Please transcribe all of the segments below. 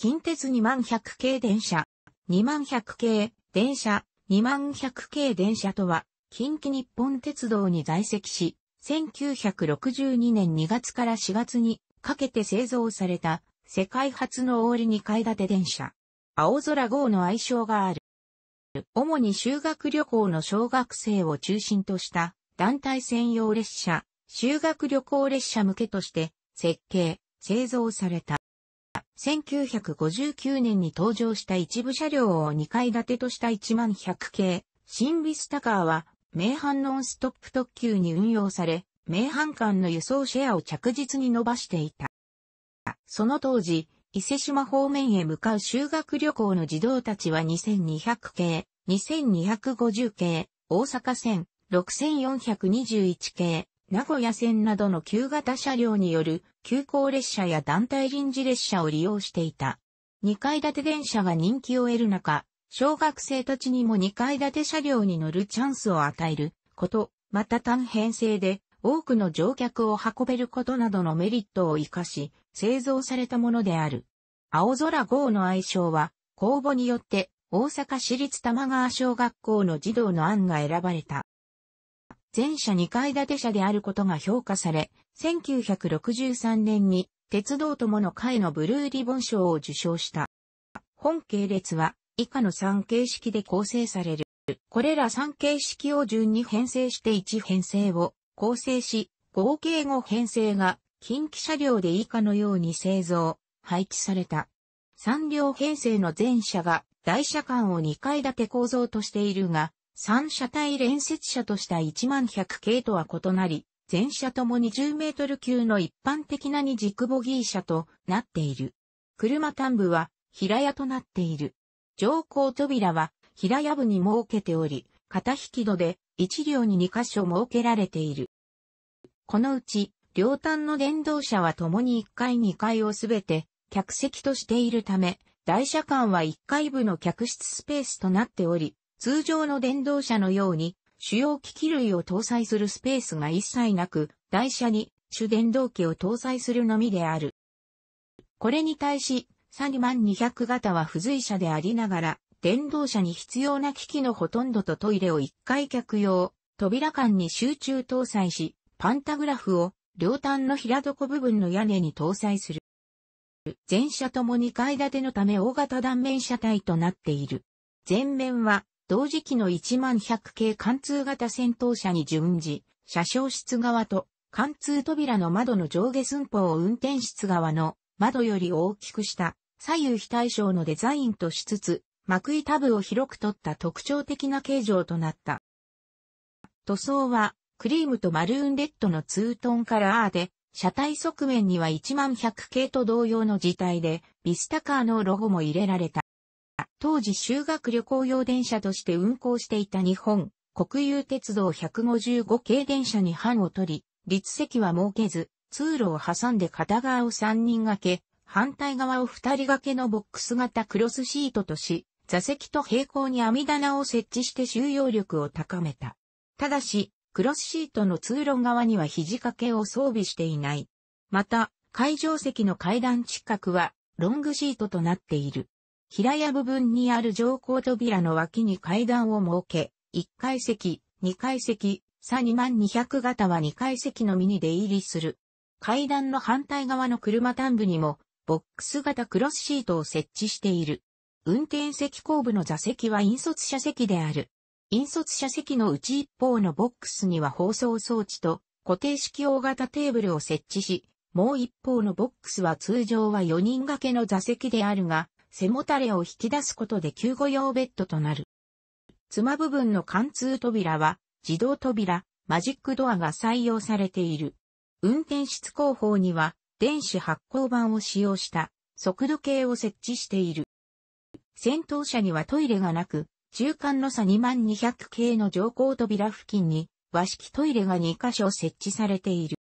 近鉄2万100系電車、2万100系電車、2万100系電車とは、近畿日本鉄道に在籍し、1962年2月から4月にかけて製造された世界初の大り2階建て電車。青空号の愛称がある。主に修学旅行の小学生を中心とした団体専用列車、修学旅行列車向けとして設計、製造された。1959年に登場した一部車両を2階建てとした1万100系、新ビスタカーは、名阪ノンストップ特急に運用され、名阪間の輸送シェアを着実に伸ばしていた。その当時、伊勢島方面へ向かう修学旅行の児童たちは2200系、2250系、大阪線、6421系、名古屋線などの旧型車両による急行列車や団体臨時列車を利用していた。2階建て電車が人気を得る中、小学生たちにも2階建て車両に乗るチャンスを与えること、また単編成で多くの乗客を運べることなどのメリットを活かし、製造されたものである。青空号の愛称は、公募によって大阪市立玉川小学校の児童の案が選ばれた。全社2階建て車であることが評価され、1963年に鉄道友の会のブルーリボン賞を受賞した。本系列は以下の3形式で構成される。これら3形式を順に編成して1編成を構成し、合計5編成が近畿車両で以下のように製造、配置された。3両編成の全車が台車間を2階建て構造としているが、三車体連接車とした1100系とは異なり、全車とも20メートル級の一般的な二軸ボギー車となっている。車端部は平屋となっている。乗降扉は平屋部に設けており、片引き戸で一両に2箇所設けられている。このうち、両端の電動車は共に1階2階をすべて客席としているため、台車間は1階部の客室スペースとなっており、通常の電動車のように主要機器類を搭載するスペースが一切なく、台車に主電動機を搭載するのみである。これに対し、サニマン200型は付随車でありながら、電動車に必要な機器のほとんどとトイレを1回客用、扉間に集中搭載し、パンタグラフを両端の平床部分の屋根に搭載する。全車とも2階建てのため大型断面車体となっている。前面は同時期の1万100系貫通型戦闘車に準じ、車掌室側と貫通扉の窓の上下寸法を運転室側の窓より大きくした左右非対称のデザインとしつつ、幕板部を広く取った特徴的な形状となった。塗装はクリームとマルーンレッドのツートンカラーで、車体側面には1万100系と同様の字体で、ビスタカーのロゴも入れられた。当時修学旅行用電車として運行していた日本、国有鉄道155系電車に班を取り、立席は設けず、通路を挟んで片側を3人掛け、反対側を2人掛けのボックス型クロスシートとし、座席と平行に網棚を設置して収容力を高めた。ただし、クロスシートの通路側には肘掛けを装備していない。また、会場席の階段近くはロングシートとなっている。平屋部分にある乗降扉の脇に階段を設け、1階席、2階席、さ2200型は2階席のみに出入りする。階段の反対側の車端部にも、ボックス型クロスシートを設置している。運転席後部の座席は引率車席である。引率車席のうち一方のボックスには放送装置と固定式大型テーブルを設置し、もう一方のボックスは通常は4人掛けの座席であるが、背もたれを引き出すことで救護用ベッドとなる。妻部分の貫通扉は自動扉、マジックドアが採用されている。運転室後方には電子発光板を使用した速度計を設置している。先頭車にはトイレがなく、中間の差2200系の乗降扉付近に和式トイレが2箇所設置されている。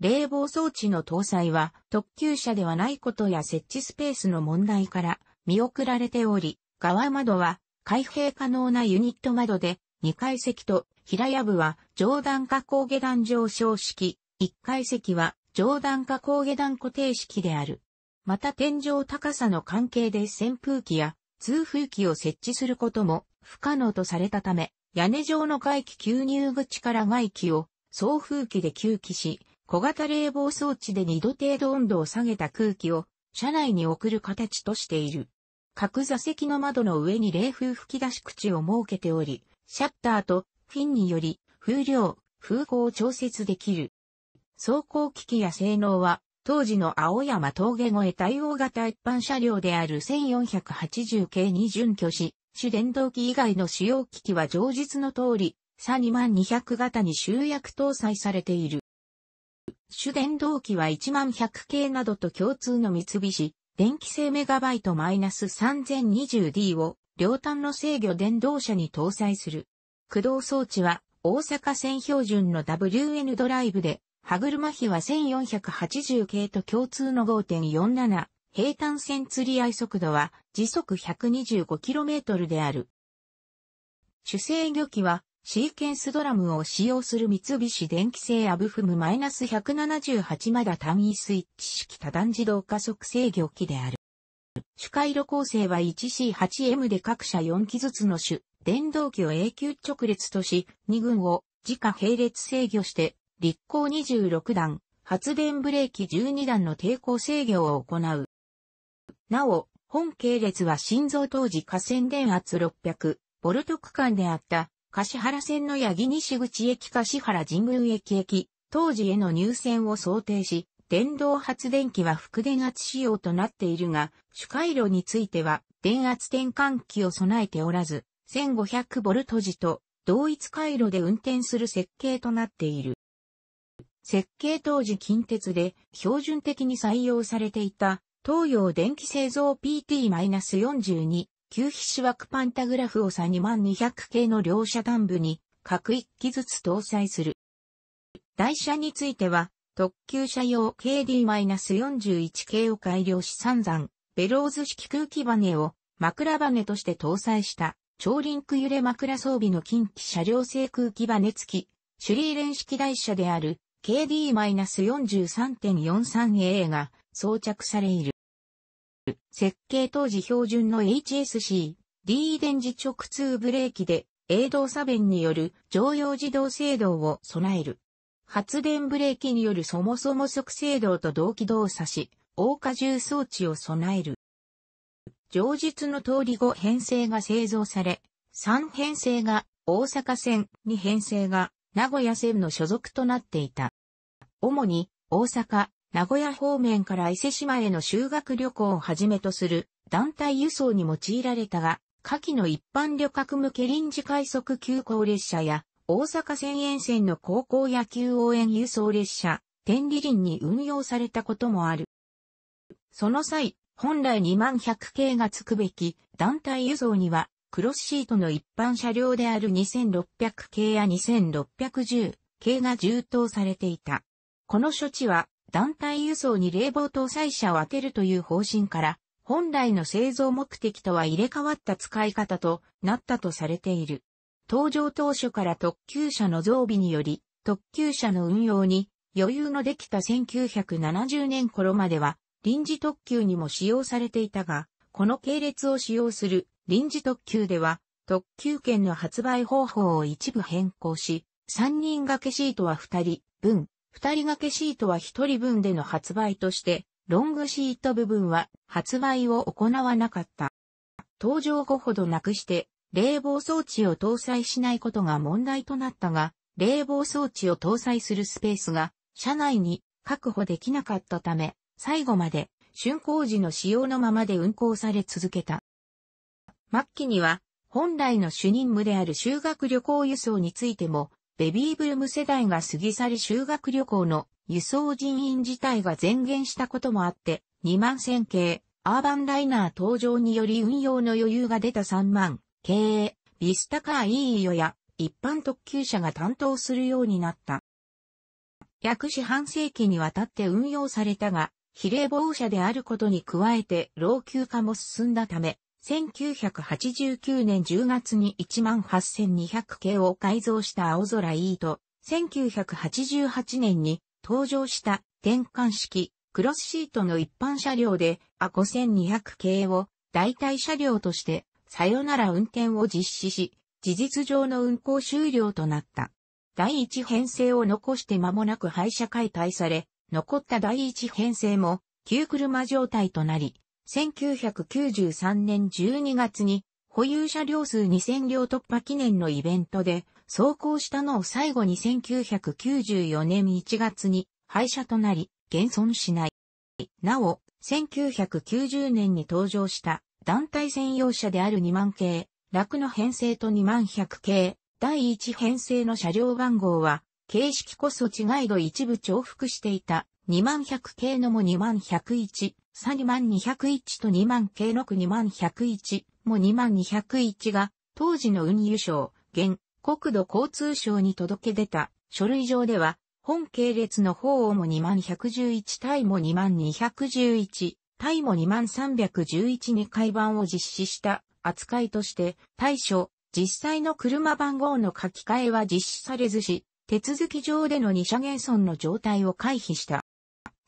冷房装置の搭載は特急車ではないことや設置スペースの問題から見送られており、側窓は開閉可能なユニット窓で、2階席と平屋部は上段下高下段上昇式、1階席は上段下高下段固定式である。また天井高さの関係で扇風機や通風機を設置することも不可能とされたため、屋根上の外気吸入口から外気を送風機で吸気し、小型冷房装置で2度程度温度を下げた空気を車内に送る形としている。各座席の窓の上に冷風吹き出し口を設けており、シャッターとフィンにより風量、風向を調節できる。走行機器や性能は当時の青山峠越え対応型一般車両である1480系に準拠し、主電動機以外の使用機器は常実の通り、サ2 200型に集約搭載されている。主電動機は1100系などと共通の三菱、電気製メガバイト -3020D を両端の制御電動車に搭載する。駆動装置は大阪線標準の WN ドライブで、歯車比は1480系と共通の5.47、平坦線釣り合い速度は時速 125km である。主制御機はシーケンスドラムを使用する三菱電機製アブフム -178 まだ単位スイッチ式多段自動加速制御機である。主回路構成は 1C8M で各社4機ずつの種、電動機を永久直列とし、2群を自家並列制御して、立行26段、発電ブレーキ12段の抵抗制御を行う。なお、本系列は心臓当時下線電圧600、ボルト区間であった柏原線の八木西口駅橿原神宮駅駅、当時への入線を想定し、電動発電機は副電圧仕様となっているが、主回路については電圧転換機を備えておらず、1500ボルト時と同一回路で運転する設計となっている。設計当時近鉄で標準的に採用されていた東洋電気製造 PT-42 旧皮脂枠パンタグラフを差2200系の両車端部に各1機ずつ搭載する。台車については、特急車用 KD-41 系を改良し散々、ベローズ式空気バネを枕バネとして搭載した超リンク揺れ枕装備の近畿車両製空気バネ付き、シュリーレン式台車である KD-43.43A が装着されいる。設計当時標準の HSC、D 電磁直通ブレーキで、営動差弁による常用自動制動を備える。発電ブレーキによるそもそも即制動と同期動作し、大荷重装置を備える。上述の通り5編成が製造され、3編成が大阪線、2編成が名古屋線の所属となっていた。主に大阪、名古屋方面から伊勢島への修学旅行をはじめとする団体輸送に用いられたが、下記の一般旅客向け臨時快速急行列車や、大阪線沿線の高校野球応援輸送列車、天理林に運用されたこともある。その際、本来2万100系がつくべき団体輸送には、クロスシートの一般車両である2600系や2610系が充当されていた。この処置は団体輸送に冷房搭載車を当てるという方針から、本来の製造目的とは入れ替わった使い方となったとされている。登場当初から特急車の増備により、特急車の運用に余裕のできた1970年頃までは、臨時特急にも使用されていたが、この系列を使用する臨時特急では、特急券の発売方法を一部変更し、3人掛けシートは2人分二人掛けシートは一人分での発売として、ロングシート部分は発売を行わなかった。登場後ほどなくして、冷房装置を搭載しないことが問題となったが、冷房装置を搭載するスペースが車内に確保できなかったため、最後まで竣工時の使用のままで運行され続けた。末期には、本来の主任務である修学旅行輸送についてもベビーブーム世代が過ぎ去り修学旅行の輸送人員自体が前減したこともあって、2万1000系、アーバンライナー登場により運用の余裕が出た3万系、ビスタカーイーヨや一般特急車が担当するようになった。約四半世紀にわたって運用されたが、比例防車であることに加えて老朽化も進んだため、1989年10月に18200系を改造した青空 E と、1988年に登場した転換式クロスシートの一般車両で、ア5200系を代替車両として、さよなら運転を実施し、事実上の運行終了となった。第一編成を残して間もなく廃車解体され、残った第一編成も、旧車状態となり、1993年12月に保有車両数2000両突破記念のイベントで走行したのを最後に1994年1月に廃車となり現存しない。なお、1990年に登場した団体専用車である2万系、楽の編成と2万100系、第1編成の車両番号は、形式こそ違いど一部重複していた2100系のも2101、さ2201と2万系6 2101も2201が、当時の運輸省、現、国土交通省に届け出た、書類上では、本系列の方をも2111対も2211対も2311に改版を実施した扱いとして対処、実際の車番号の書き換えは実施されずし、手続き上での二車減損の状態を回避した。